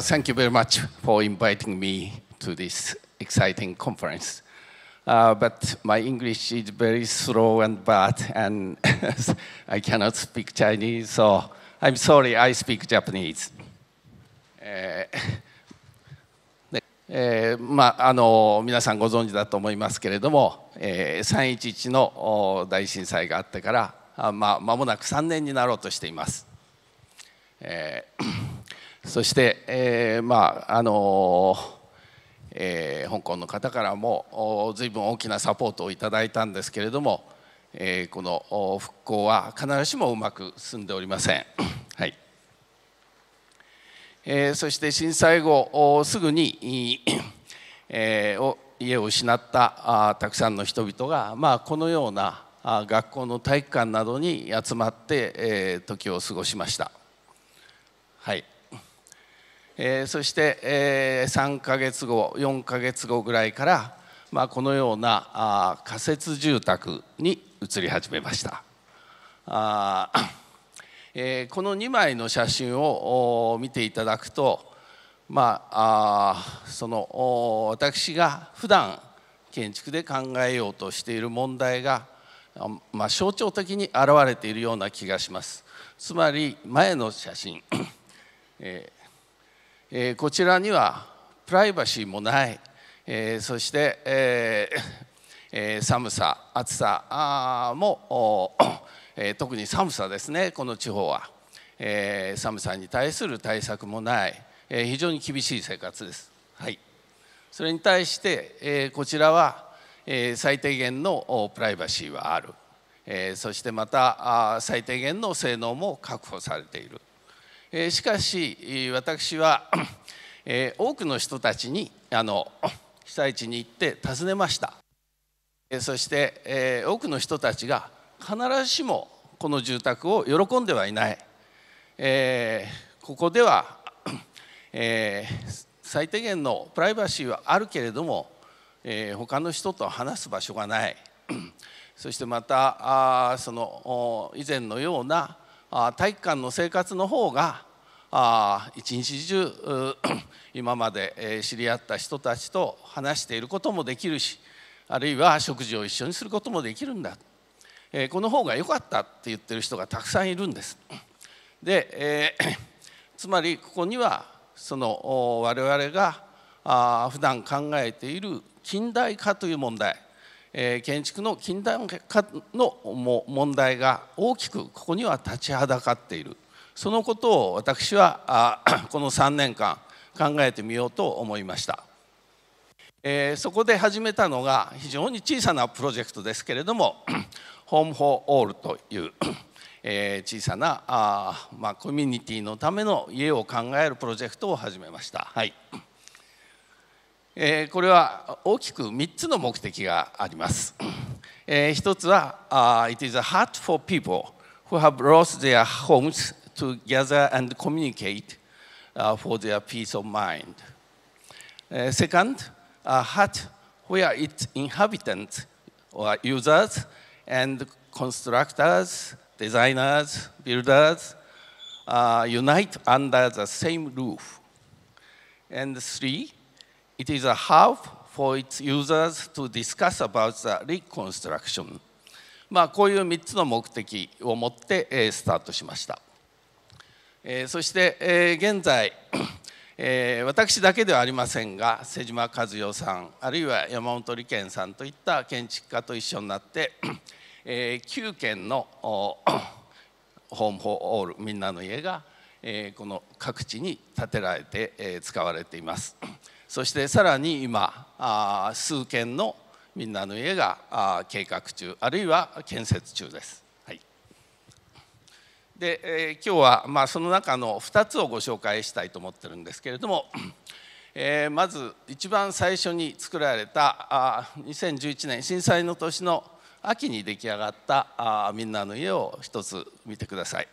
thank you very much for inviting me to this exciting conference. Uh, but my English is very slow and bad, and I cannot speak Chinese, so I'm sorry I speak Japanese. えーえーまあ、あの皆さんご存知だと思いますけれども、えー、311の大震災があってからあ、まあ、間もなく3年になろうとしています。えーそして、えー、まああのえー、香港の方からも随分大きなサポートをいただいたんですけれども、えー、この復興は必ずしもうまく進んでおりません。はいえー、そして震災後すぐに、えー、家を失ったあたくさんの人々が、まあ、このようなあ学校の体育館などに集まって、えー、時を過ごしました。はいえー、そして、えー、3ヶ月後4ヶ月後ぐらいから、まあ、このようなあ仮設住宅に移り始めましたあ、えー、この2枚の写真を見ていただくと、まあ、あその私が普段建築で考えようとしている問題が、まあ、象徴的に現れているような気がしますつまり前の写真、えーえー、こちらにはプライバシーもない、えー、そして、えー、寒さ暑さも、え特に寒さですねこの地方は、え寒さに対する対策もない、え非常に厳しい生活です。はい、それに対して、えこちらは、え最低限のプライバシーはある、えそしてまた最低限の性能も確保されている。えしかし私は、え多くの人たちにあの 被災地に行って訪ねました、えそして、え多くの人たちが必ずしもこの住宅を喜んではいない、えここでは、え最低限のプライバシーはあるけれども、え他の人と話す場所がないそしてまたあその以前のようなあ体育館の生活の方があ一日中今まで、え知り合った人たちと話していることもできるしあるいは食事を一緒にすることもできるんだ、えこの方が良かったって言ってる人がたくさんいるんです。で、え つまりここにはその我々があ普段考えている近代化という問題え建築の近代化の問題が大きくここには立ちはだかっているそのことを私は この3年間考えてみようと思いました、えそこで始めたのが非常に小さなプロジェクトですけれどもホーム・フォー・オールという え小さなあ、まあ、コミュニティのための家を考えるプロジェクトを始めました。はいえこれは大きく3つの目的があります。え1つは、uh, is a heart for people who have lost their homes to gather and communicate uh, for their peace of mind. second, a hut where its inhabitants or users and constructors, designers, builders uh, unite under the same roof. And three, It is a hub for its users to discuss about the reconstruction. まあ、こういう3つの目的を持って、えスタートしました。えそして、え現在、え私だけではありませんが瀬島和代さんあるいは山本理研さんといった建築家と一緒になって、え9軒のホームフォーオールみんなの家が、えこの各地に建てられて、え使われています。そしてさらに今あ数件のみんなの家があ計画中あるいは建設中です。はい、で、えー、今日は、まあ、その中の2つをご紹介したいと思ってるんですけれども、えー、まず一番最初に作られたあ2011年震災の年の秋に出来上がったあみんなの家を一つ見てください。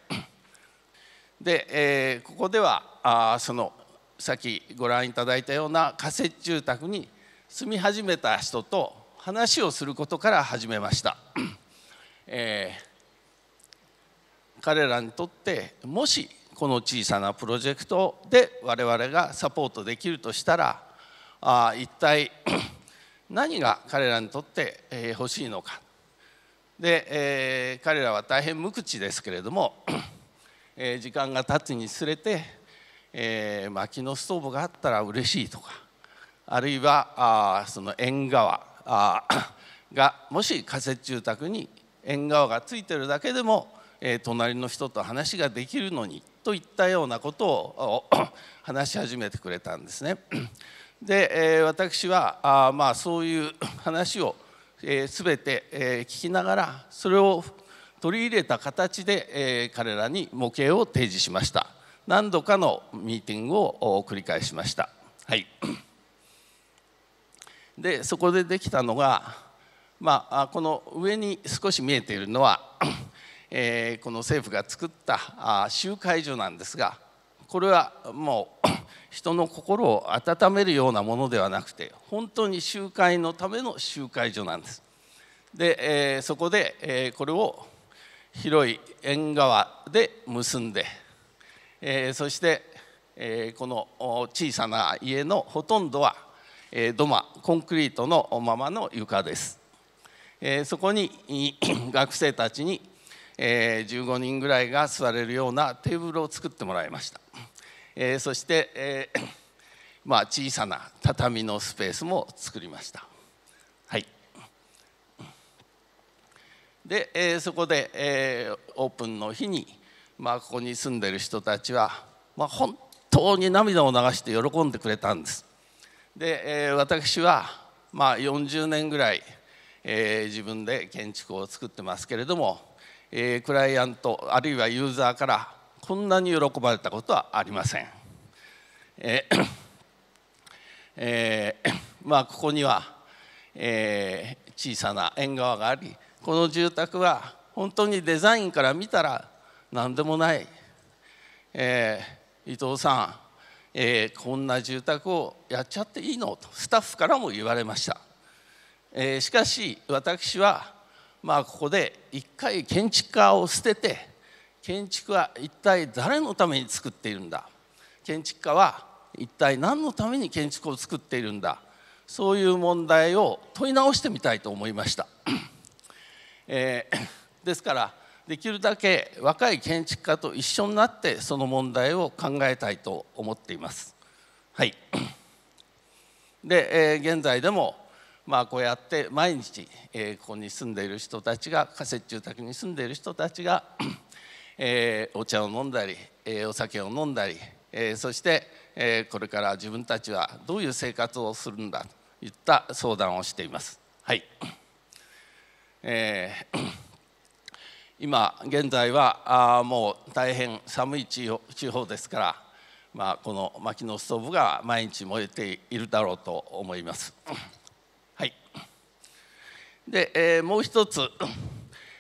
で、えー、ここではあそのさっきご覧いただいたような仮設住宅に住み始めた人と話をすることから始めました、えー、彼らにとってもしこの小さなプロジェクトで我々がサポートできるとしたらあ一体 何が彼らにとって、え欲しいのかで、えー、彼らは大変無口ですけれども、えー、時間が経つにつれてえー、薪のストーブがあったら嬉しいとかあるいはあその縁側あ がもし仮設住宅に縁側がついてるだけでも、えー、隣の人と話ができるのにといったようなことを 話し始めてくれたんですね。で、えー、私はあまあそういう 話を、えー、全て、えー、聞きながらそれを取り入れた形で、えー、彼らに模型を提示しました。何度かのミーティングを繰り返しました。はい、でそこでできたのが、まあ、この上に少し見えているのは、えー、この政府が作った集会所なんですがこれはもう 人の心を温めるようなものではなくて本当に集会のための集会所なんです。で、えー、そこで、えー、これを広い縁側で結んでえー、そして、えー、この小さな家のほとんどは、えー、土間コンクリートのままの床です、えー、そこに 学生たちに、えー、15人ぐらいが座れるようなテーブルを作ってもらいました、えー、そして、えー まあ、小さな畳のスペースも作りましたはいで、えー、そこで、えー、オープンの日にまあ、ここに住んでる人たちは、まあ、本当に涙を流して喜んでくれたんです。で、えー、私は、まあ、40年ぐらい、えー、自分で建築を作ってますけれども、えー、クライアントあるいはユーザーからこんなに喜ばれたことはありません。えーえー、まあ、ここには、えー、小さな縁側がありこの住宅は本当にデザインから見たら何でもない、えー、伊藤さん、えー、こんな住宅をやっちゃっていいのとスタッフからも言われました、えー、しかし私はまあここで一回建築家を捨てて建築は一体誰のために作っているんだ建築家は一体何のために建築を作っているんだそういう問題を問い直してみたいと思いました、えー、ですからできるだけ若い建築家と一緒になってその問題を考えたいと思っています。はい、で、えー、現在でも、まあ、こうやって毎日、えー、ここに住んでいる人たちが仮設住宅に住んでいる人たちが、えー、お茶を飲んだり、えお酒を飲んだり、えそして、えこれから自分たちはどういう生活をするんだといった相談をしています。はいえー今現在はあもう大変寒い地方ですから、まあ、この薪のストーブが毎日燃えているだろうと思います。はいでえー、もう一つ、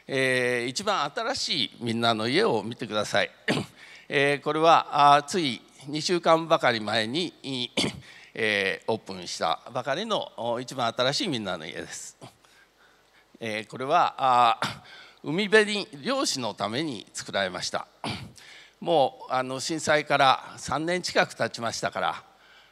えー、一番新しいみんなの家を見てください。えー、これはあつい2週間ばかり前に、えー、オープンしたばかりの一番新しいみんなの家です。えー、これはあ海辺に漁師のために作られました もうあの震災から3年近く経ちましたから、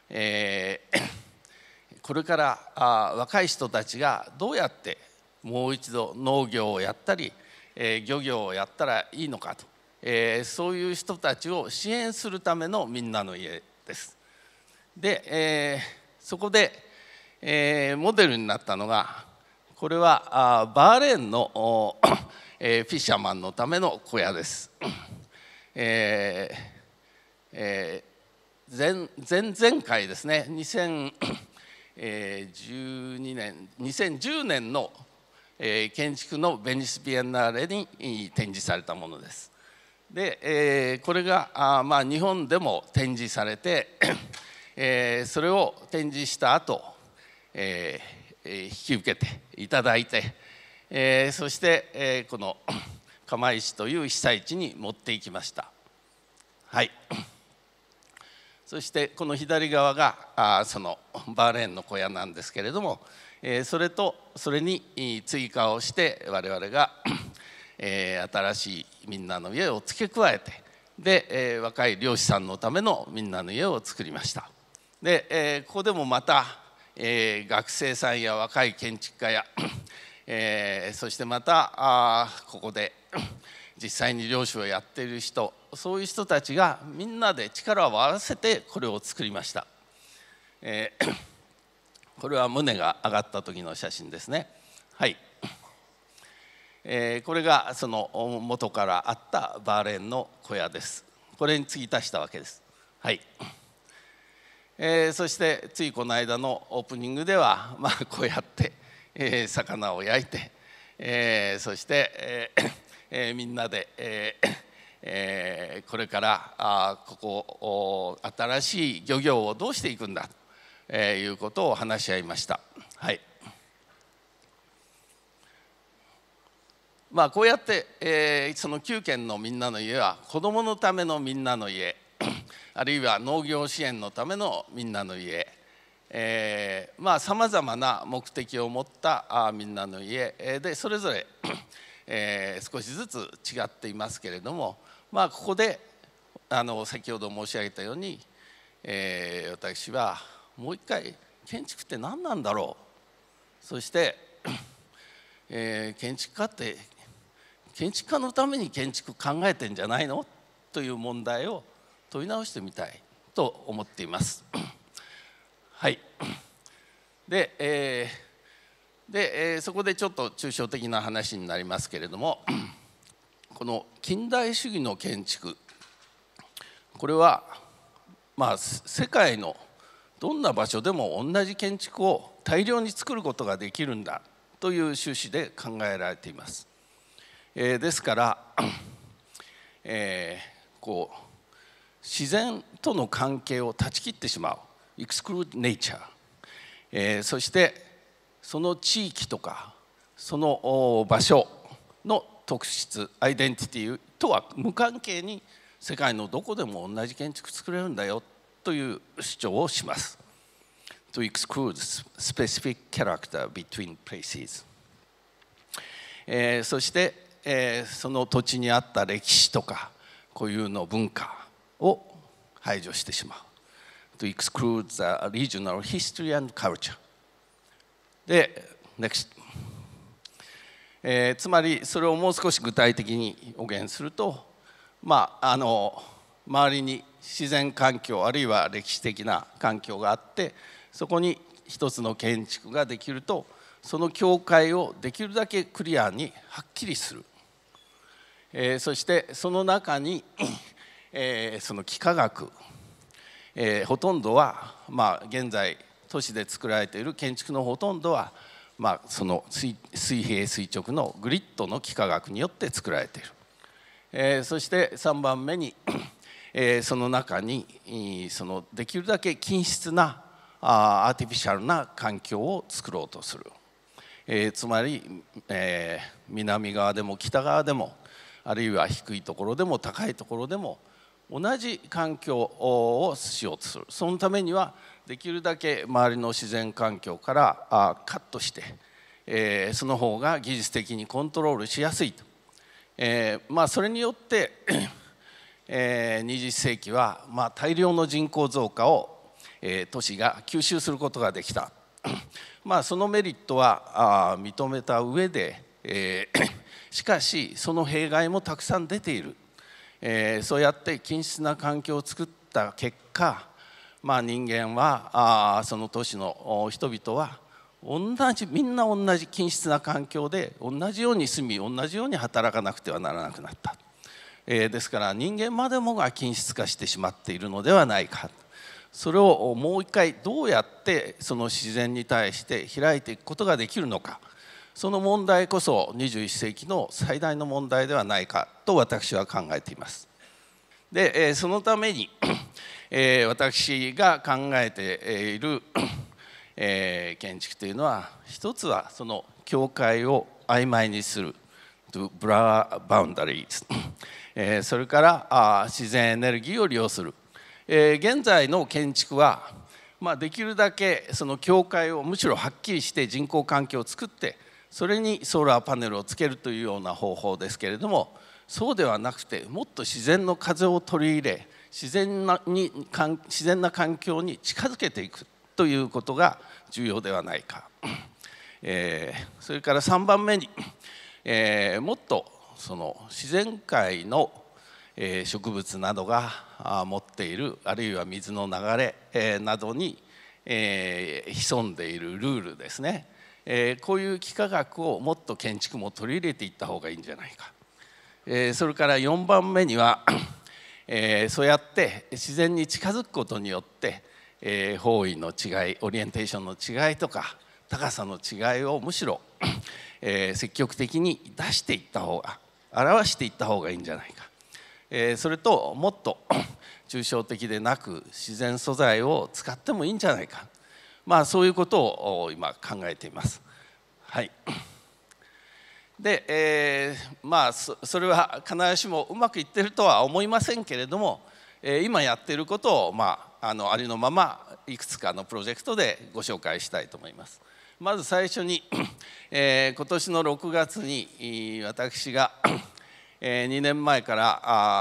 えー、これからあ若い人たちがどうやってもう一度農業をやったり、えー、漁業をやったらいいのかと、えー、そういう人たちを支援するためのみんなの家ですで、えー、そこで、えー、モデルになったのがこれはバーレーンの、えー、フィッシャーマンのための小屋です。えーえー、前前々回ですね2012年2010年の、え建築のベニス・ビエンナーレに展示されたものです。で、えこれがあ、まあ、日本でも展示されて、えそれを展示した後、え引き受けていただいて、えー、そして、えー、この 釜石という被災地に持っていきましたはい そしてこの左側があそのバーレーンの小屋なんですけれども、えー、それとそれに追加をして我々が、えー、新しいみんなの家を付け加えてで、えー、若い漁師さんのためのみんなの家を作りましたで、えー、ここでもまたえー、学生さんや若い建築家や、えー、そしてまたあここで 実際に漁師をやっている人そういう人たちがみんなで力を合わせてこれを作りました、えー、これは胸が上がった時の写真ですねはい、えー、これがその元からあったバーレーンの小屋ですこれに継ぎ足したわけですはい。えー、そしてついこの間のオープニングでは、まあ、こうやって、えー、魚を焼いて、えー、そして、え みんなで、え えこれからあここ新しい漁業をどうしていくんだということを話し合いました。はいまあ、こうやって、えその9軒のみんなの家は子どものためのみんなの家 あるいは農業支援のためのみんなの家えー、まあさまざまな目的を持ったあみんなの家でそれぞれ、えー、少しずつ違っていますけれども、まあ、ここであの先ほど申し上げたように、えー、私はもう一回建築って何なんだろうそして、えー、建築家って建築家のために建築考えてんじゃないのという問題を問い直してみたいと思っています。はい、で,、えーでえー、そこでちょっと抽象的な話になりますけれども この近代主義の建築これは、まあ、世界のどんな場所でも同じ建築を大量に作ることができるんだという趣旨で考えられています。えー、ですから、えー、こう自然との関係を断ち切ってしまうエクスクルードネイチャー、えー、そしてその地域とかその場所の特質アイデンティティとは無関係に世界のどこでも同じ建築作れるんだよという主張をします。To exclude specific character between places、えー、そして、えー、その土地にあった歴史とか固有の文化を排除してしまう。To exclude the regional history and culture. で、next. えー、つまりそれをもう少し具体的に予言すると、まあ、あの周りに自然環境あるいは歴史的な環境があってそこに一つの建築ができるとその境界をできるだけクリアにはっきりする、えー、そしてその中にえー、その幾何学、えー、ほとんどは、まあ、現在都市で作られている建築のほとんどは、まあ、その水平垂直のグリッドの幾何学によって作られている、えー、そして3番目に、えー、その中にそのできるだけ均質なあアーティフィシャルな環境を作ろうとする、えー、つまり、えー、南側でも北側でもあるいは低いところでも高いところでも同じ環境をしようとするそのためにはできるだけ周りの自然環境からカットして、えー、その方が技術的にコントロールしやすいと、えー、まあ、それによって、えー、20世紀は、まあ、大量の人口増加を、えー、都市が吸収することができた まあそのメリットはあ認めた上で、え しかしその弊害もたくさん出ている。えー、そうやって均質な環境を作った結果、まあ、人間はあその都市の人々は同じみんな同じ均質な環境で同じように住み同じように働かなくてはならなくなった、えー、ですから人間までもが均質化してしまっているのではないかそれをもう一回どうやってその自然に対して開いていくことができるのかその問題こそ21世紀の最大の問題ではないかと私は考えています。でそのために 私が考えている 建築というのは一つはその境界を曖昧にするブラーバウンダリー それから自然エネルギーを利用する現在の建築はできるだけその境界をむしろはっきりして人工環境を作ってそれにソーラーパネルをつけるというような方法ですけれどもそうではなくてもっと自然の風を取り入れ自然なに自然な環境に近づけていくということが重要ではないか、えー、それから3番目に、えー、もっとその自然界の植物などが持っているあるいは水の流れなどに潜んでいるルールですねえー、こういう幾何学をもっと建築も取り入れていった方がいいんじゃないか、えー、それから4番目には、えー、そうやって自然に近づくことによって、えー、方位の違いオリエンテーションの違いとか高さの違いをむしろ、えー、積極的に出していった方が表していった方がいいんじゃないか、えー、それともっと 抽象的でなく自然素材を使ってもいいんじゃないかまあ、そういうことを今考えています。はい、で、えー、まあそれは必ずしもうまくいってるとは思いませんけれども、えー、今やっていることを、まあ、あのありのままいくつかのプロジェクトでご紹介したいと思います。まず最初に、えー、今年の6月に私が、えー、2年前から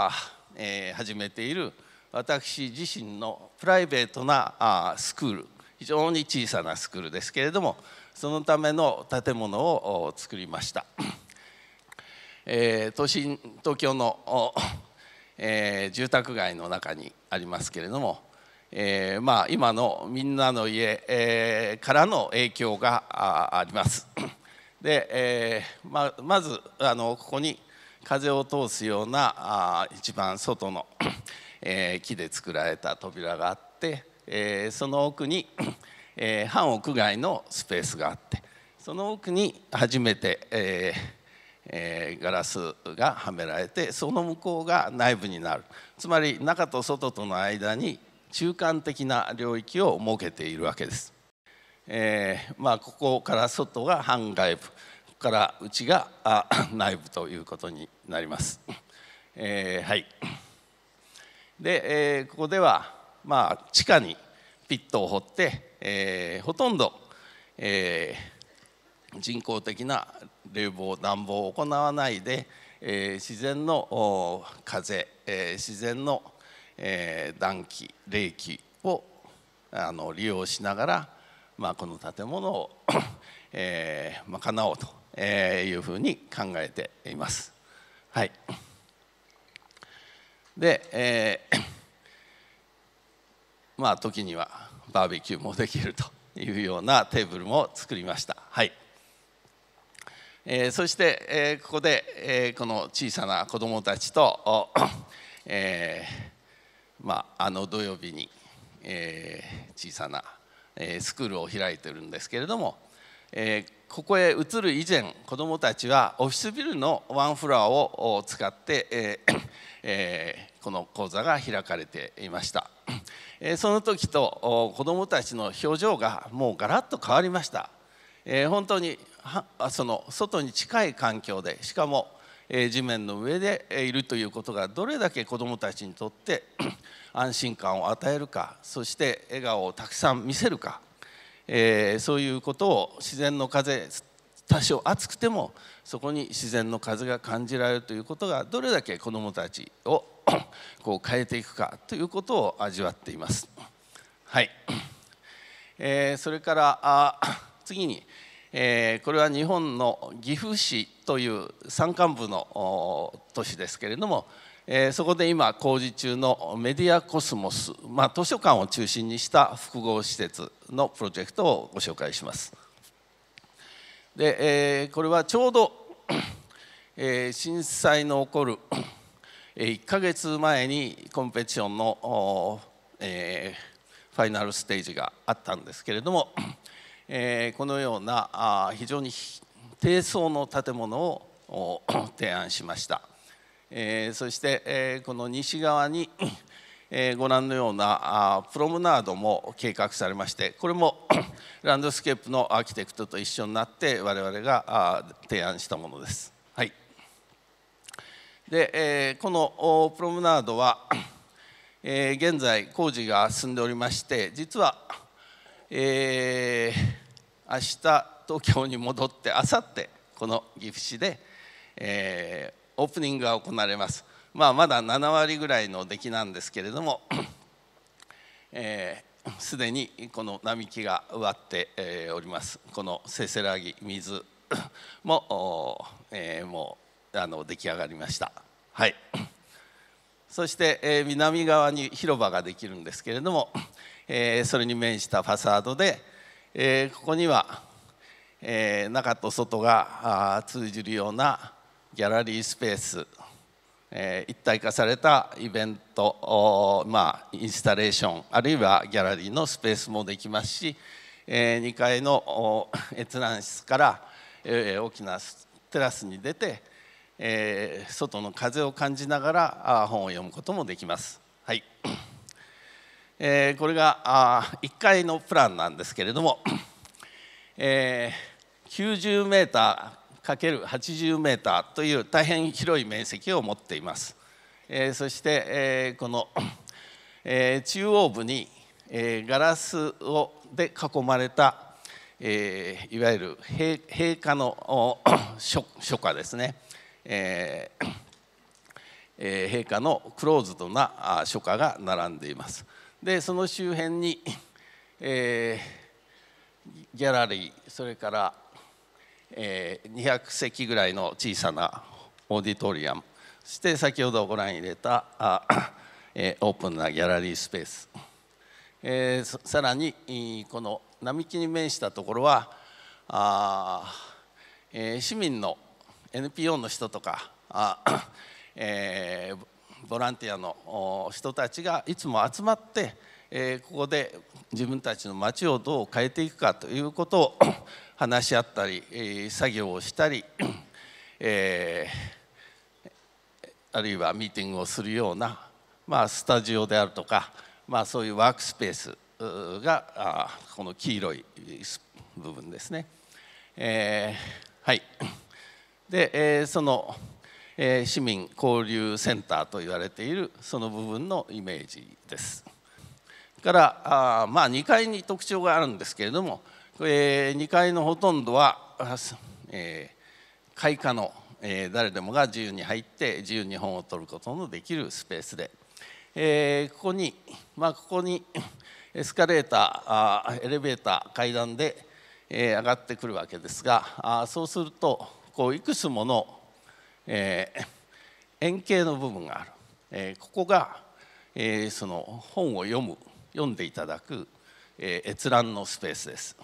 あ、えー、始めている私自身のプライベートなあスクール非常に小さなスクールですけれどもそのための建物を作りました、えー、都心東京の、えー、住宅街の中にありますけれども、えー、まあ今の「みんなの家、えー」からの影響があります。で、えー、ままずあのここに風を通すようなあ一番外の、えー、木で作られた扉があって。えー、その奥に、えー、半屋外のスペースがあってその奥に初めて、えーえー、ガラスがはめられてその向こうが内部になるつまり中と外との間に中間的な領域を設けているわけです。えーまあ、ここから外が半外部ここから内があ 内部ということになります。えー、はいで、えー、ここではまあ、地下にピットを掘って、えー、ほとんど、えー、人工的な冷房暖房を行わないで、えー、自然の風、えー、自然の、えー、暖気冷気をあの利用しながら、まあ、この建物を えー、賄おうと、えー、いうふうに考えています。はい、で、えーまあ、時にはバーベキューもできるというようなテーブルも作りました。はいえー、そして、えー、ここで、えー、この小さな子どもたちと、えーまあ、あの土曜日に、えー、小さな、えー、スクールを開いてるんですけれども、えー、ここへ移る以前子どもたちはオフィスビルのワンフロアを使って、えーえー、この講座が開かれていました。えその時と子どもたちの表情がもうガラッと変わりました、え本当にその外に近い環境でしかも、え地面の上でいるということがどれだけ子どもたちにとって 安心感を与えるかそして笑顔をたくさん見せるか、えそういうことを自然の風多少暑くてもそこに自然の風が感じられるということがどれだけ子どもたちを こう変えていくかということを味わっています。はい、えー、それからあ次に、えー、これは日本の岐阜市という山間部の都市ですけれども、えー、そこで今工事中のメディアコスモス、まあ、図書館を中心にした複合施設のプロジェクトをご紹介します。で、えー、これはちょうど、えー、震災の起こる1ヶ月前にコンペティションの、えー、ファイナルステージがあったんですけれども、えー、このようなあ非常に低層の建物を 提案しました、えー、そして、えこの西側に、えご覧のようなあプロムナードも計画されましてこれもランドスケープのアーキテクトと一緒になって我々が提案したものです。はいで、えー、このプロムナードは、えー、現在工事が進んでおりまして実は、えー、明日東京に戻ってあさってこの岐阜市で、えー、オープニングが行われます、まあ、まだ7割ぐらいの出来なんですけれどもすで、えー、にこの並木が植わって、えー、おりますこのせせらぎ水も、えー、もうあの出来上がりました。はい、そして、えー、南側に広場ができるんですけれども、えー、それに面したファサードで、えー、ここには、え中と外が通じるようなギャラリースペース、え一体化されたイベントまあ、インスタレーションあるいはギャラリーのスペースもできますし、え2階の閲覧室から、え大きなテラスに出て、えー、外の風を感じながら本を読むこともできます。はいえー、これがあ1階のプランなんですけれども、えー、90メーター ×80 メーターという大変広い面積を持っています。えー、そして、えー、この、えー、中央部に、えー、ガラスをで囲まれた、えー、いわゆる閉下花の書家 ですね、えーえー、陛下のクローズドな書家が並んでいます。でその周辺に、えー、ギャラリーそれから、えー、200席ぐらいの小さなオーディトリアムそして先ほどご覧入れたあ、えー、オープンなギャラリースペース、えー、さらにこの並木に面したところはあ、えー、市民の NPO の人とかあ、えー、ボランティアの人たちがいつも集まって、えー、ここで自分たちの町をどう変えていくかということを 話し合ったり、作業をしたり、えー、あるいはミーティングをするような、まあ、スタジオであるとか、まあ、そういうワークスペースがこの黄色い部分ですね。えー、はいで、えー、その、えー、市民交流センターと言われているその部分のイメージです。からあまあ2階に特徴があるんですけれども、えー、2階のほとんどは、えー、開花の、えー、誰でもが自由に入って自由に本を取ることのできるスペースで、えー、ここに、まあ、ここにエスカレーターあエレベーター階段で、えー、上がってくるわけですがあそうするとこういくつもの、えー、円形の部分がある、えー、ここが、えー、その本を読む読んでいただく、えー、閲覧のスペースです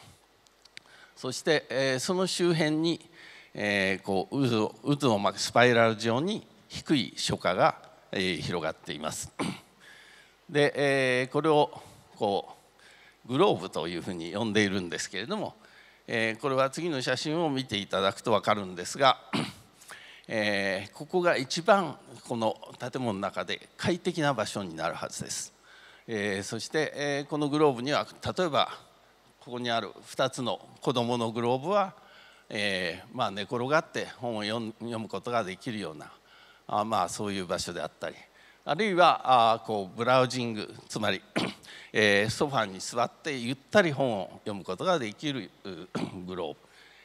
そして、えー、その周辺に、えー、こう渦を渦を巻くスパイラル状に低い初夏が、えー、広がっていますで、えー、これをこうグローブというふうに呼んでいるんですけれどもえこれは次の写真を見ていただくと分かるんですが、えここが一番この建物の中で快適な場所になるはずです、えそして、えこのグローブには例えばここにある2つの子どものグローブは、えまあ、寝転がって本を読むことができるようなあまあそういう場所であったりあるいはあこうブラウジングつまり、えー、ソファに座ってゆったり本を読むことができるグローブ、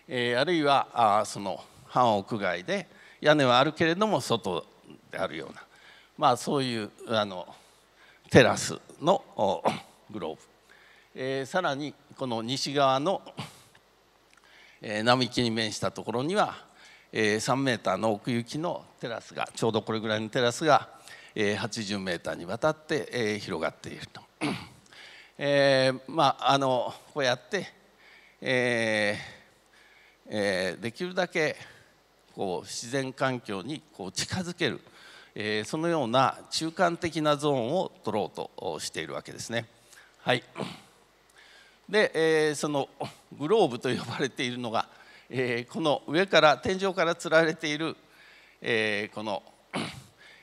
えー、あるいはあその半屋外で屋根はあるけれども外であるような、まあ、そういうあのテラスの グローブ、えー、さらにこの西側の、えー、並木に面したところには、えー、3メーターの奥行きのテラスがちょうどこれぐらいのテラスが80メーターにわたって広がっていると。えー、まああのこうやって、えーえー、できるだけこう自然環境にこう近づける、えー、そのような中間的なゾーンを取ろうとしているわけですね。はいで、えー、そのグローブと呼ばれているのが、えー、この上から天井からつられている、えー、この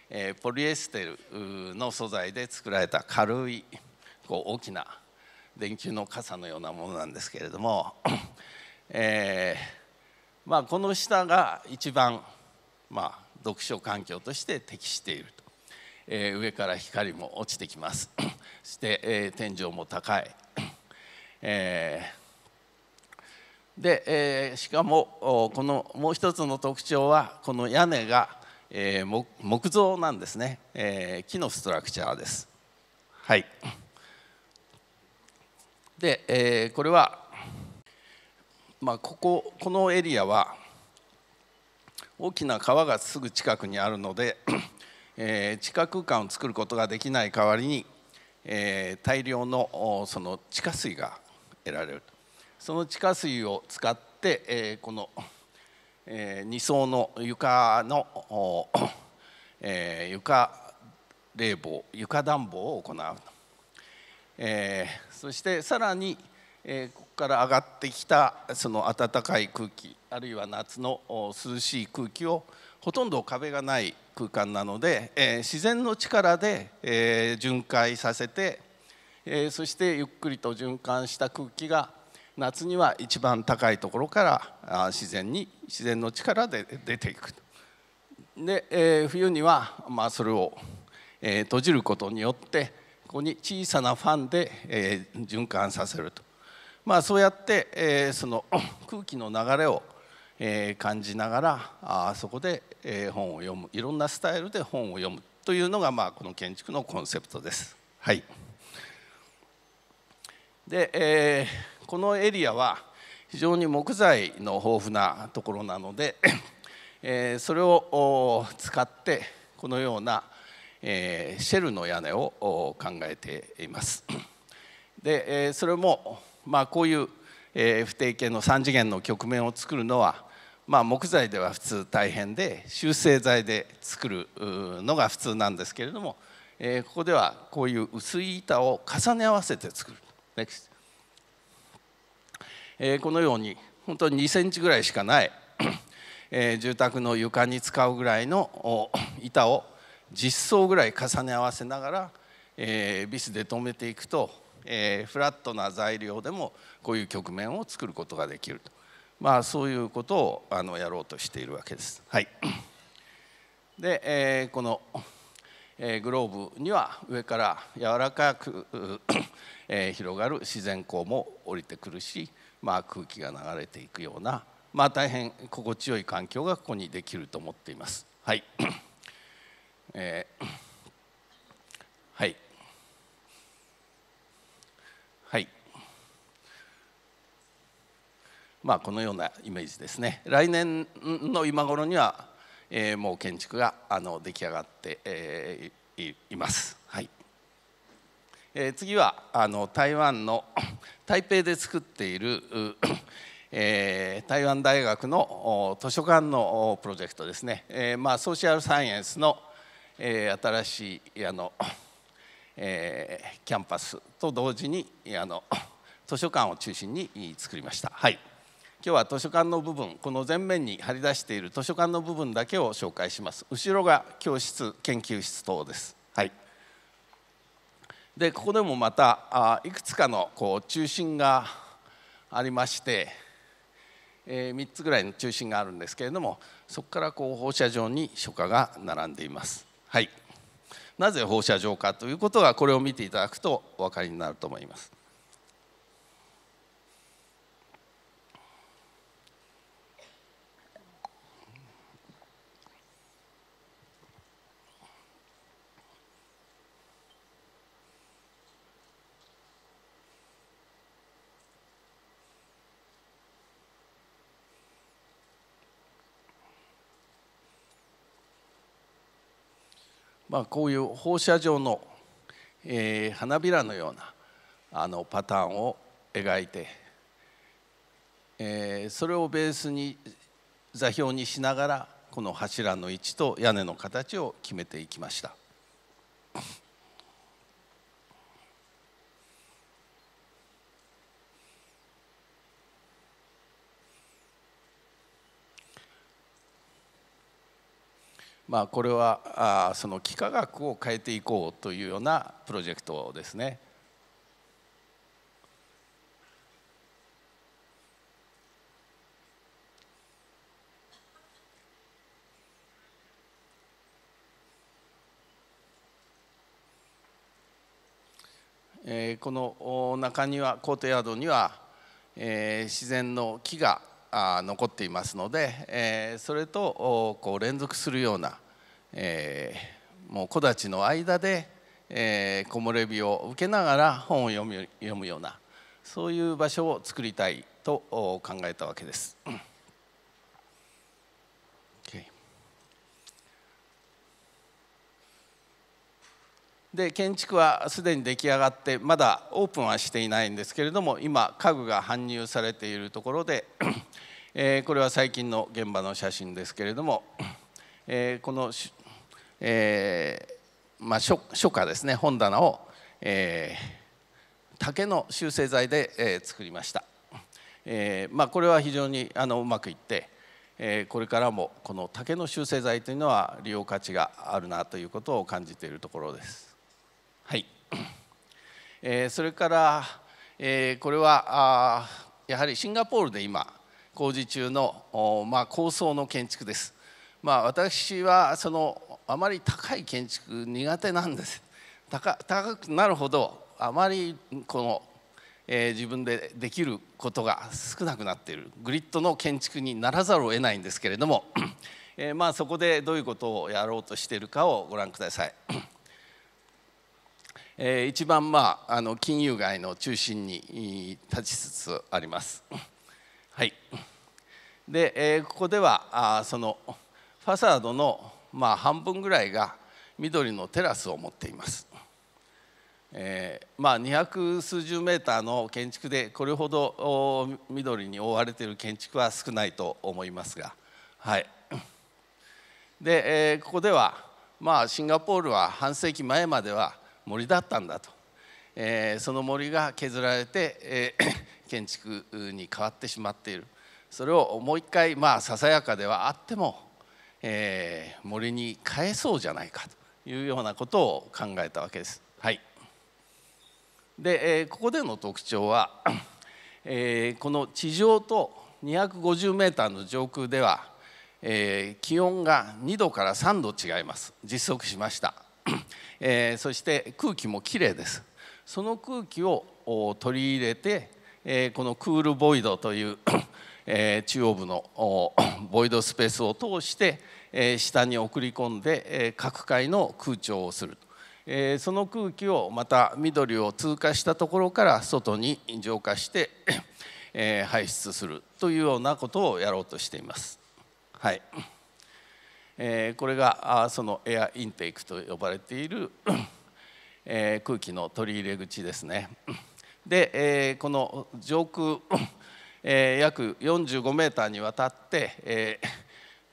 えポリエステルの素材で作られた軽いこう大きな電球の傘のようなものなんですけれども、えー、まあ、この下が一番、まあ、読書環境として適していると、えー、上から光も落ちてきますそして、えー、天井も高い、えで、えしかもこのもう一つの特徴はこの屋根がえー、木造なんですね、えー、木のストラクチャーです。はい、で、えー、これは、まあ、こここのエリアは大きな川がすぐ近くにあるので、えー、地下空間を作ることができない代わりに、えー、大量のその地下水が得られるその地下水を使って、えー、このえー、2層の床の、えー、床冷房床暖房を行う、えー、そしてさらに、えー、ここから上がってきたその暖かい空気あるいは夏の涼しい空気をほとんど壁がない空間なので、えー、自然の力で、えー、巡回させて、えー、そしてゆっくりと循環した空気が夏には一番高いところから自然に自然の力で出ていくで、えー、冬には、まあ、それを、えー、閉じることによってここに小さなファンで、えー、循環させると、まあ、そうやって、えー、その 空気の流れを、えー、感じながらあそこで、えー、本を読むいろんなスタイルで本を読むというのが、まあ、この建築のコンセプトです。はい、で、えーこのエリアは非常に木材の豊富なところなので、えそれを使ってこのような、えシェルの屋根を考えています。で、えそれも、まあ、こういう、え不定形の3次元の局面を作るのは、まあ、木材では普通大変で修正材で作るのが普通なんですけれども、えここではこういう薄い板を重ね合わせて作る。えー、このように本当に2センチぐらいしかない、えー、住宅の床に使うぐらいの 板を10層ぐらい重ね合わせながら、えー、ビスで留めていくと、えー、フラットな材料でもこういう局面を作ることができると、まあ、そういうことをあのやろうとしているわけです。はい、で、えー、この、えー、グローブには上から柔らかく、えー、広がる自然光も降りてくるし、まあ、空気が流れていくような、まあ、大変心地よい環境がここにできると思っています。はい、えー、はいはいまあこのようなイメージですね来年の今頃には、えー、もう建築があの出来上がって、えー、います。えー、次はあの台湾の 台北で作っている、えー、台湾大学の図書館のプロジェクトですね、えーまあ、ソーシャルサイエンスの、えー、新しいあの、えー、キャンパスと同時にあの図書館を中心に作りました。はい今日は図書館の部分この前面に張り出している図書館の部分だけを紹介します後ろが教室研究室等ですはいでここでもまたあいくつかのこう中心がありまして、えー、3つぐらいの中心があるんですけれどもそこからこう放射状に書夏が並んでいます。はいなぜ放射状かということがこれを見ていただくとお分かりになると思います。まあ、こういう放射状の、えー、花びらのようなあのパターンを描いて、えー、それをベースに座標にしながらこの柱の位置と屋根の形を決めていきました。まあ、これはあその幾何学を変えていこうというようなプロジェクトですね。えこの中庭コートヤードには、えー、自然の木が残っていますので、えー、それとこう連続するようなえー、もう木立の間で、えー、木漏れ日を受けながら本を読む読むようなそういう場所を作りたいと考えたわけです。で建築はすでに出来上がってまだオープンはしていないんですけれども今家具が搬入されているところで、えー、これは最近の現場の写真ですけれども、えー、このえー、まあ、書書家ですね本棚を、えー、竹の修正材で、えー、作りました、えまあ、これは非常にあのうまくいって、えこれからもこの竹の修正材というのは利用価値があるなということを感じているところです。はい、えそれから、えこれはあやはりシンガポールで今工事中の、まあ、高層の建築です。まあ、私はそのあまり高い建築苦手なんです高高くなるほどあまりこの、えー、自分でできることが少なくなっているグリッドの建築にならざるを得ないんですけれども、えー、まあそこでどういうことをやろうとしているかをご覧ください。えー、一番、まあ、あの金融街の中心に立ちつつあります。はい、で、えー、ここではあそのファサードのまあ、半分ぐらいが緑のテラスを持っています、えー、まあ200数十メーターの建築でこれほど緑に覆われている建築は少ないと思いますがはいで、えー、ここではまあシンガポールは半世紀前までは森だったんだと、えー、その森が削られて、えー、建築に変わってしまっているそれをもう一回まあささやかではあってもえー、森に返そうじゃないかというようなことを考えたわけです。はい、で、えー、ここでの特徴は、えー、この地上と250メーーの上空では、えー、気温が2度から3度違います実測しました、えー、そして空気もきれいですその空気を取り入れて、えー、このクールボイドというえ中央部の ボイドスペースを通して、え下に送り込んで、え各階の空調をすると、えその空気をまた緑を通過したところから外に浄化して、え排出するというようなことをやろうとしています。はいえこれがあそのエアインテークと呼ばれている、え空気の取り入れ口ですね。で、えこの上空えー、約45メーターにわたって、えー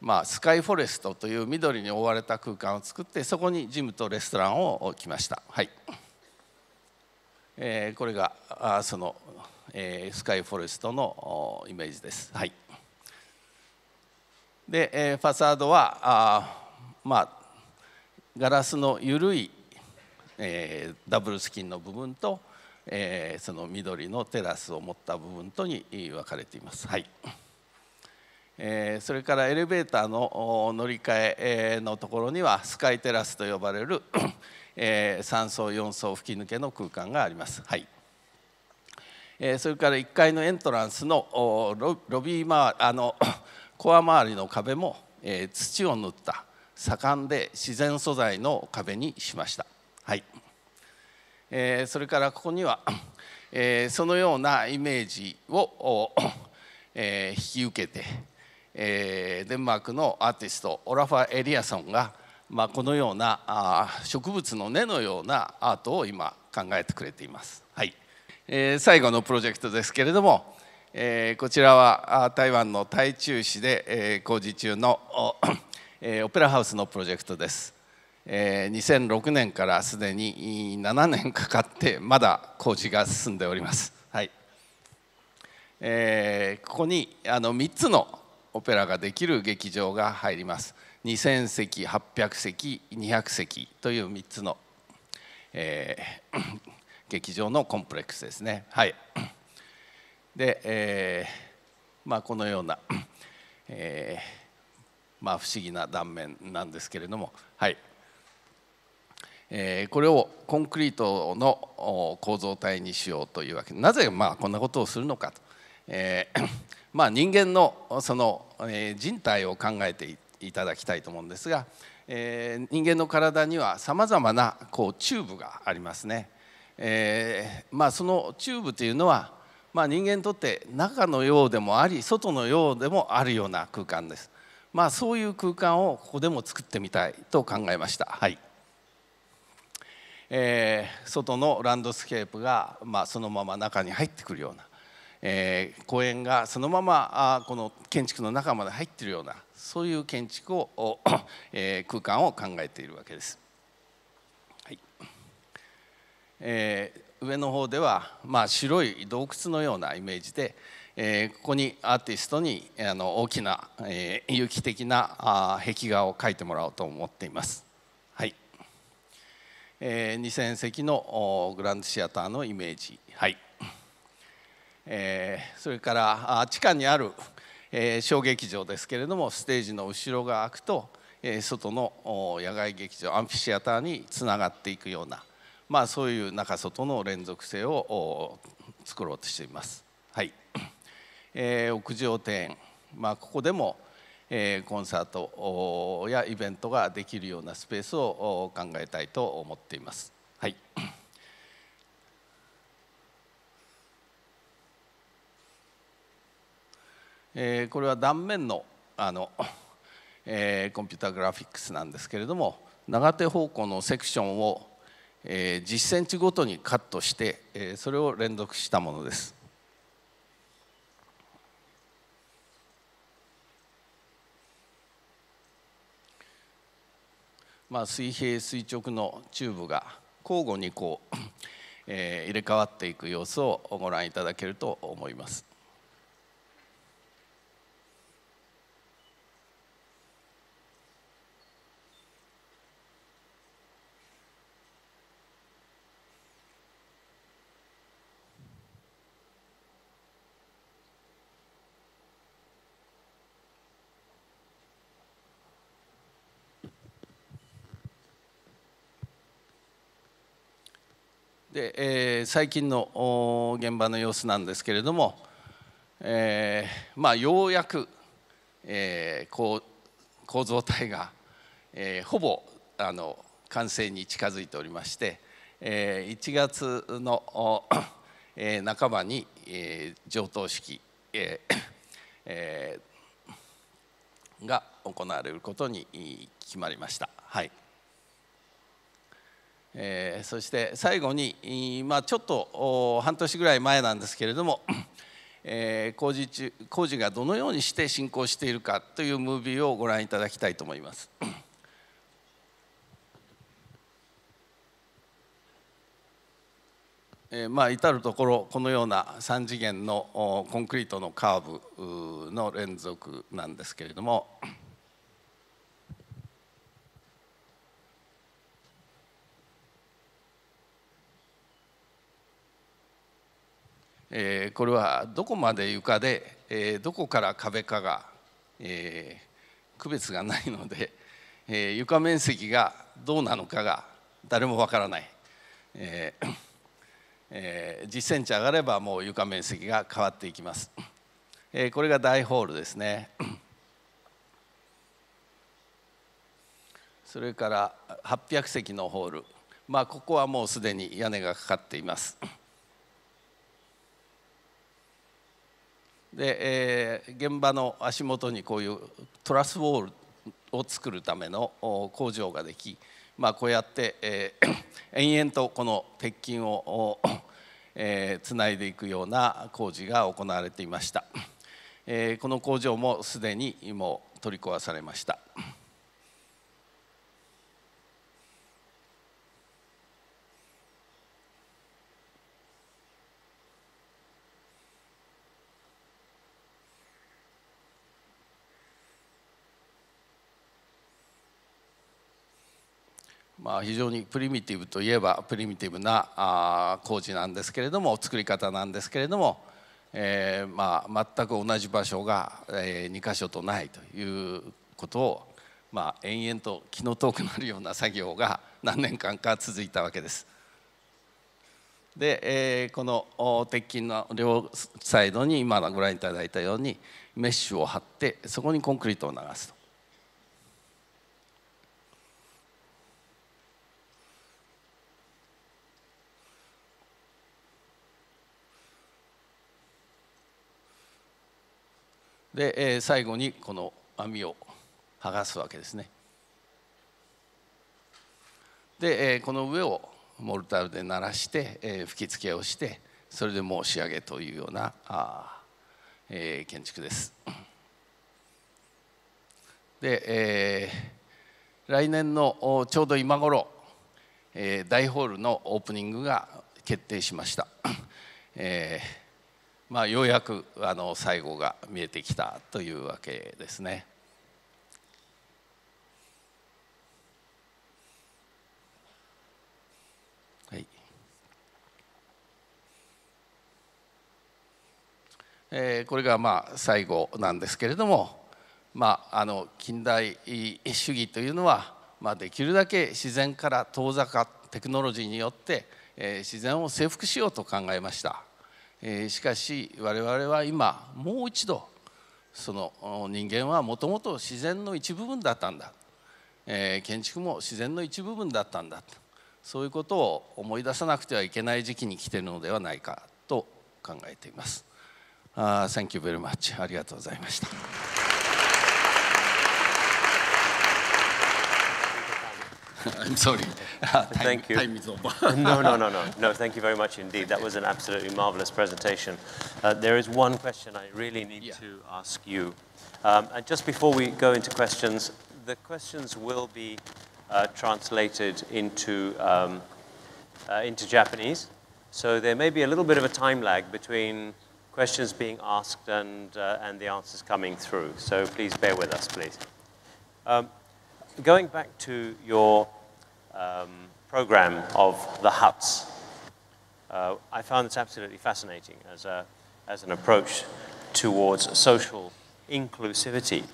まあ、スカイフォレストという緑に覆われた空間を作ってそこにジムとレストランを置きました、はいえー、これがあその、えー、スカイフォレストのイメージです、はい、で、えー、ファサードはあまあガラスの緩い、えー、ダブルスキンの部分とえー、その緑のテラスを持った部分とに分かれています。はいえそれからエレベーターの乗り換えのところにはスカイテラスと呼ばれるえ3層4層吹き抜けの空間があります。はいえそれから1階のエントランスのロビー周りあのコア周りの壁も、え土を塗った盛んで自然素材の壁にしました。えそれからここには、えそのようなイメージを、え引き受けて、えデンマークのアーティストオラファ・エリアソンが、まあ、このようなあ植物の根のようなアートを今考えてくれています。はいえ最後のプロジェクトですけれども、えこちらは台湾の台中市で、え工事中の、えオペラハウスのプロジェクトです。え2006年からすでに7年かかってまだ工事が進んでおります、はいえー、ここにあの3つのオペラができる劇場が入ります2000席800席200席という3つの、えー、劇場のコンプレックスですねはいで、えー、まあ、このような、えー、まあ、不思議な断面なんですけれどもはいえこれをコンクリートの構造体にしようというわけなぜまあこんなことをするのかと、えー、まあ人間のその、え人体を考えていただきたいと思うんですが、えー、人間の体にはさまざまなこうチューブがありますね。えーまあ、そのチューブというのは、まあ、人間にとって中のようでもあり外のようでもあるような空間です。まあ、そういう空間をここでも作ってみたいと考えました。はいえー、外のランドスケープが、まあ、そのまま中に入ってくるような、えー、公園がそのままあこの建築の中まで入ってるようなそういう建築を、えー、空間を考えているわけです。はいえー、上の方では、まあ、白い洞窟のようなイメージで、えー、ここにアーティストにあの大きな、えー、有機的なあ壁画を描いてもらおうと思っています。え2000席のグランドシアターのイメージ、はいえそれから地下にある、え小劇場ですけれどもステージの後ろが開くと、え外の野外劇場アンフィシアターにつながっていくような、まあ、そういう中外の連続性を作ろうとしています。はいえー、屋上庭園、まあ、ここでもえコンサートやイベントができるようなスペースを考えたいと思っています。はい、えこれは断面のあの、えコンピューターグラフィックスなんですけれども長手方向のセクションを、え10センチごとにカットして、えそれを連続したものです。まあ、水平垂直のチューブが交互にこう、えー、入れ替わっていく様子をご覧いただけると思います。で、えー、最近の現場の様子なんですけれども、えー、まあ、ようやく、えー、こう構造体が、えー、ほぼあの完成に近づいておりまして、えー、1月の、えー、半ばに、えー、上等式、えーえー、が行われることに決まりました。はいえー、そして最後に、まあ、ちょっと半年ぐらい前なんですけれども、えー、工事中工事がどのようにして進行しているかというムービーをご覧いただきたいと思います。えー、まあ、至る所このような3次元のコンクリートのカーブの連続なんですけれども。えー、これはどこまで床で、えー、どこから壁かが、えー、区別がないので、えー、床面積がどうなのかが誰もわからない、えーえー、10センチ上がればもう床面積が変わっていきます、えー、これが大ホールですねそれから800席のホールまあここはもうすでに屋根がかかっていますで、えー、現場の足元にこういうトラスウォールを作るための工場ができ、まあ、こうやって、えー、延々とこの鉄筋を えー、つないでいくような工事が行われていました、えー、この工場もすでにもう取り壊されました。まあ、非常にプリミティブといえばプリミティブなあ工事なんですけれども作り方なんですけれども、えーまあ、全く同じ場所が、えー、2箇所とないということを、まあ、延々と気の遠くなるような作業が何年間か続いたわけです。で、えー、この鉄筋の両サイドに今ご覧いただいたようにメッシュを張ってそこにコンクリートを流すと。で、えー、最後にこの網を剥がすわけですねで、えー、この上をモルタルで鳴らして、えー、吹き付けをしてそれでもう仕上げというようなあ、えー、建築ですで、えー、来年のちょうど今頃、えー、大ホールのオープニングが決定しました、えーまあ、ようやくあの最後が見えてきたというわけですね。はいえー、これがまあ最後なんですけれども、まあ、あの近代主義というのは、まあ、できるだけ自然から遠ざかテクノロジーによって、えー、自然を征服しようと考えました。しかし我々は今もう一度その人間はもともと自然の一部分だったんだ、建築も自然の一部分だったんだそういうことを思い出さなくてはいけない時期に来ているのではないかと考えています。Uh, thank you very much. ありがとうございました。I'm sorry. time, thank you. Time is over. no, no, no, no. No, thank you very much indeed. That was an absolutely marvelous presentation. Uh, there is one question I really need yeah. to ask you. Um, and just before we go into questions, the questions will be uh, translated into, um, uh, into Japanese. So there may be a little bit of a time lag between questions being asked and, uh, and the answers coming through. So please bear with us, please. Um, going back to your um, program of the huts, uh, I found this absolutely fascinating as, a, as an approach towards social inclusivity.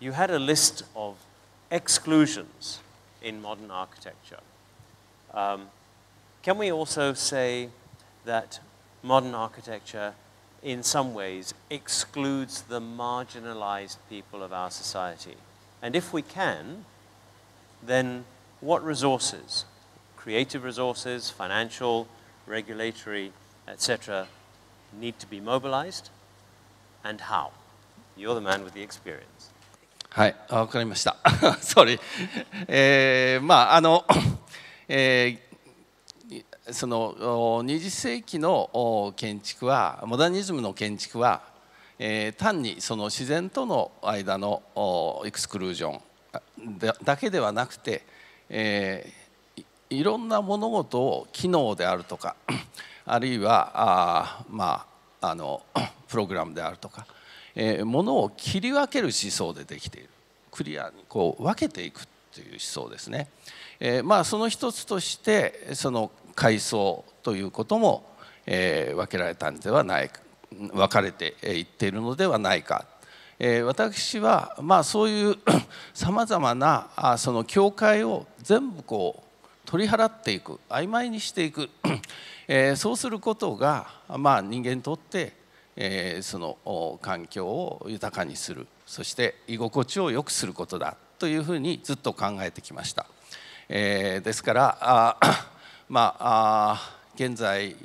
You had a list of exclusions in modern architecture. Um, can we also say that modern architecture in some ways excludes the marginalized people of our society? And if we can, then what resources, creative resources, financial, regulatory, etc., need to be mobilized and how? You're the man with the experience. はい、わかりました。Sorry、えー。まああの、えー、その20世紀の建築はモダニズムの建築は えー、単にその自然との間のエクスクルージョンだけではなくて、えー、いろんな物事を機能であるとか あるいはあ、まあ、あの プログラムであるとか、えー、物を切り分ける思想でできているクリアにこう分けていくという思想ですね。えー、まあ、その一つとしてその階層ということも、えー、分けられたんではないか分かれていっているのではないか私はまあそういうさまざまなその境界を全部こう取り払っていく曖昧にしていく そうすることがまあ人間にとってその環境を豊かにするそして居心地を良くすることだというふうにずっと考えてきました。ですから まあ現在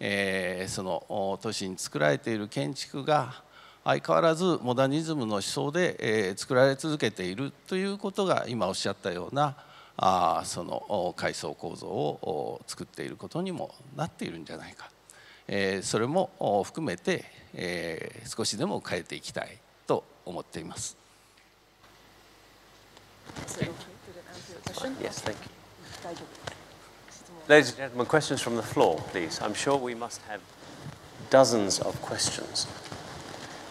えその都市に作られている建築が相変わらずモダニズムの思想で、え作られ続けているということが今おっしゃったようなあその階層構造を作っていることにもなっているんじゃないか、えそれも含めて、え少しでも変えていきたいと思っています。Yes, thank you. Ladies and gentlemen, questions from the floor, please. I'm sure we must have dozens of questions.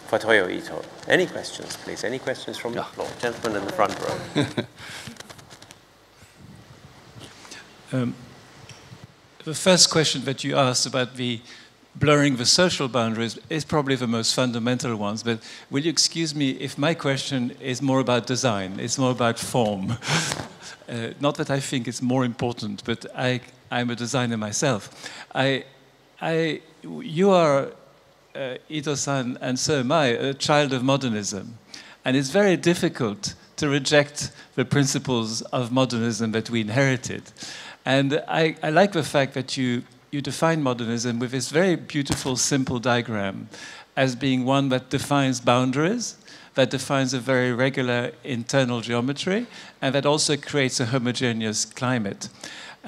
Fatoyo Ito, any questions, please? Any questions from yeah. the floor? Gentlemen in the front row. um, the first question that you asked about the blurring the social boundaries is probably the most fundamental ones. But will you excuse me if my question is more about design? It's more about form. uh, not that I think it's more important, but I I'm a designer myself. I, I, you are, uh, Ito-san, and so am I, a child of modernism. And it's very difficult to reject the principles of modernism that we inherited. And I, I like the fact that you, you define modernism with this very beautiful, simple diagram as being one that defines boundaries, that defines a very regular internal geometry, and that also creates a homogeneous climate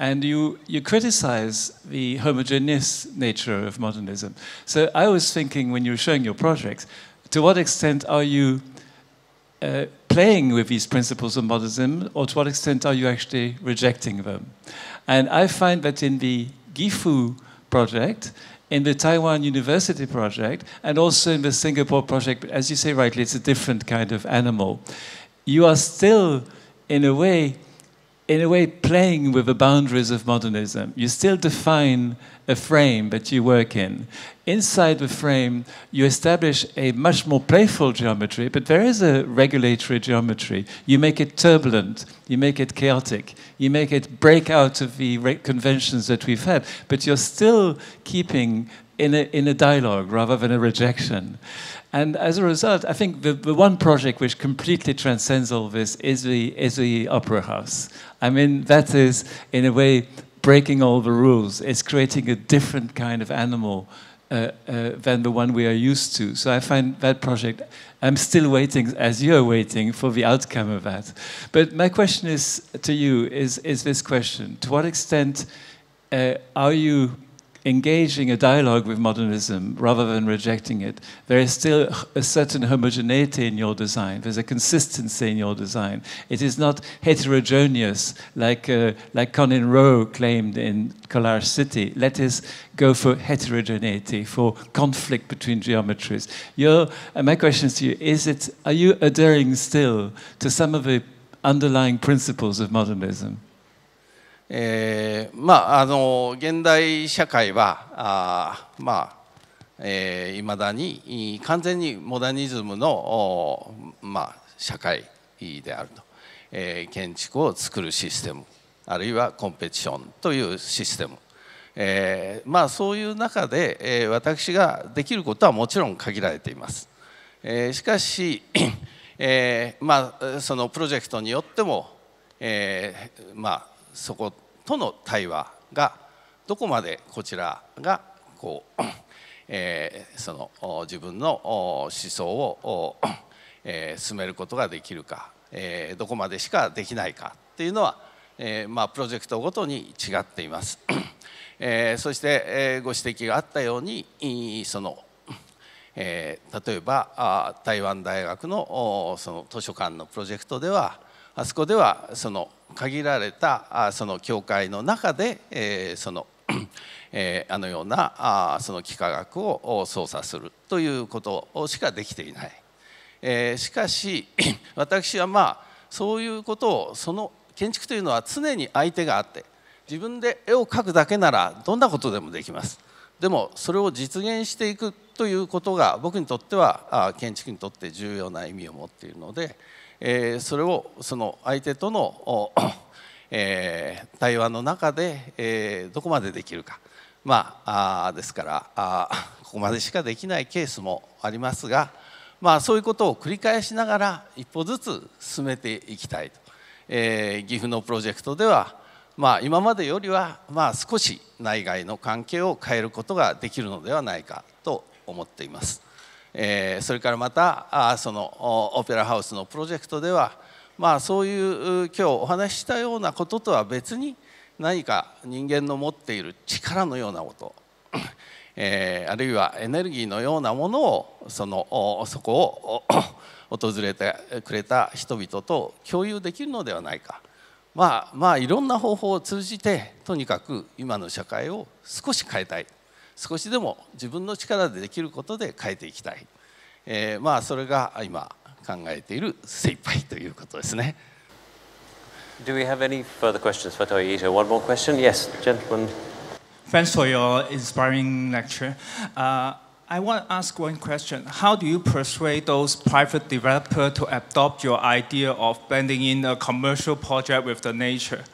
and you, you criticize the homogeneous nature of modernism. So I was thinking when you were showing your projects, to what extent are you uh, playing with these principles of modernism, or to what extent are you actually rejecting them? And I find that in the Gifu project, in the Taiwan University project, and also in the Singapore project, as you say rightly, it's a different kind of animal. You are still, in a way, in a way, playing with the boundaries of modernism. You still define a frame that you work in. Inside the frame, you establish a much more playful geometry, but there is a regulatory geometry. You make it turbulent, you make it chaotic, you make it break out of the conventions that we've had, but you're still keeping in a, in a dialogue rather than a rejection. And as a result, I think the, the one project which completely transcends all this is the, is the Opera House. I mean, that is, in a way, breaking all the rules. It's creating a different kind of animal uh, uh, than the one we are used to. So I find that project, I'm still waiting, as you're waiting, for the outcome of that. But my question is to you is, is this question To what extent uh, are you engaging a dialogue with modernism rather than rejecting it. There is still a certain homogeneity in your design. There's a consistency in your design. It is not heterogeneous like, uh, like Conan Rowe claimed in Collage City. Let us go for heterogeneity, for conflict between geometries. Your, uh, my question to you is it, are you adhering still to some of the underlying principles of modernism? えー、まああの現代社会はあまあいま、えー、だに完全にモダニズムの、まあ、社会であると、えー、建築を作るシステムあるいはコンペティションというシステム、えー、まあそういう中で、えー、私ができることはもちろん限られています。えー、しかし、えー、まあそのプロジェクトによっても、えー、まあそことの対話がどこまでこちらがこう、えー、その自分の思想を、えー、進めることができるか、えー、どこまでしかできないかっていうのは、えーまあ、プロジェクトごとに違っています。えー、そして、えー、ご指摘があったようにその、えー、例えばあ台湾大学のその図書館のプロジェクトではあそこではその限られたあその教会の中で、えー、その えー、あのようなあその幾何学を操作するということしかできていない、えー、しかし 私はまあそういうことをその建築というのは常に相手があって自分で絵を描くだけならどんなことでもできますでもそれを実現していくということが僕にとっては建築にとって重要な意味を持っているので、えー、それをその相手との、えー、対話の中で、えー、どこまでできるか、まあ、あですからあ ここまでしかできないケースもありますが、まあ、そういうことを繰り返しながら一歩ずつ進めていきたいと、えー、岐阜のプロジェクトでは、まあ、今までよりは、まあ、少し内外の関係を変えることができるのではないかと思っています。えそれからまたあそのオペラハウスのプロジェクトでは、まあ、そういう今日お話ししたようなこととは別に何か人間の持っている力のようなこと、えあるいはエネルギーのようなものをそのそこを訪れてくれた人々と共有できるのではないか。まあまあいろんな方法を通じてとにかく今の社会を少し変えたい少しでも自分の力でできることで変えていきたい、えー、まあそれが今考えている精一杯ということですね。Do we have any further questions for Toyoito? One more question? Yes, gentlemen. Thanks for your inspiring lecture. Uh, I want to ask one question. How do you persuade those private developers to adopt your idea of blending in a commercial project with the nature?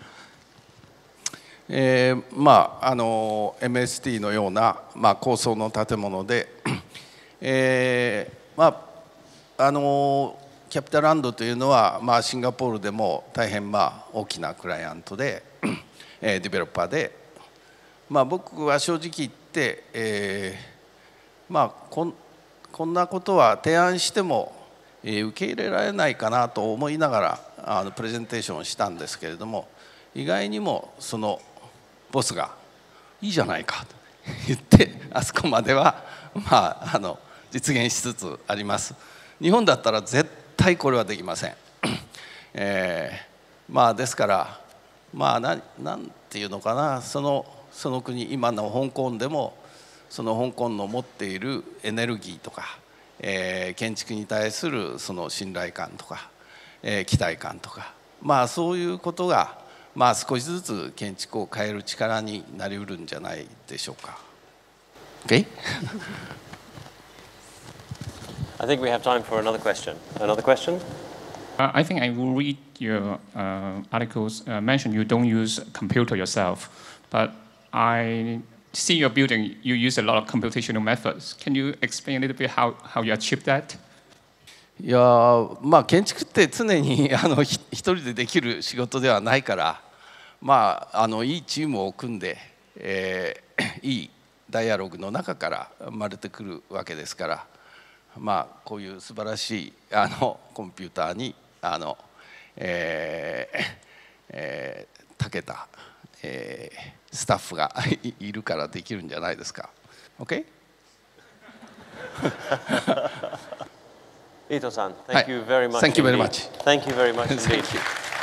えー、まああの MST のような、まあ、高層の建物で、えー、まああのキャピタランドというのは、まあ、シンガポールでも大変、まあ、大きなクライアントで、えー、ディベロッパーで、まあ、僕は正直言って、えー、まあこんこんなことは提案しても、え受け入れられないかなと思いながらあのプレゼンテーションをしたんですけれども意外にもそのボスが「いいじゃないか」と言ってあそこまでは、まあ、あの実現しつつあります日本だったら絶対これはできません、えー、まあですからまあ何て言うのかなそのその国今の香港でもその香港の持っているエネルギーとか、えー、建築に対するその信頼感とか、えー、期待感とかまあそういうことがまあ、少しずつ建築を変える力になりうるんじゃないでしょうか。Okay? I think we have time for another question. Another question? Uh, I think I will read your uh, articles uh, mentioned you don't use computer yourself, but I see your building, you use a lot of computational methods. Can you explain a little bit how, how you achieve that? いやまあ建築って常にあの一人でできる仕事ではないからまあ、あのいいチームを組んで、えー、いいダイアログの中から生まれてくるわけですから、まあ、こういう素晴らしいあのコンピューターにあの、えーえー、たけた、えー、スタッフがいるからできるんじゃないですか。OK? 伊トさん、Thank you very much. Thank you very much. Thank you very much. Thank you.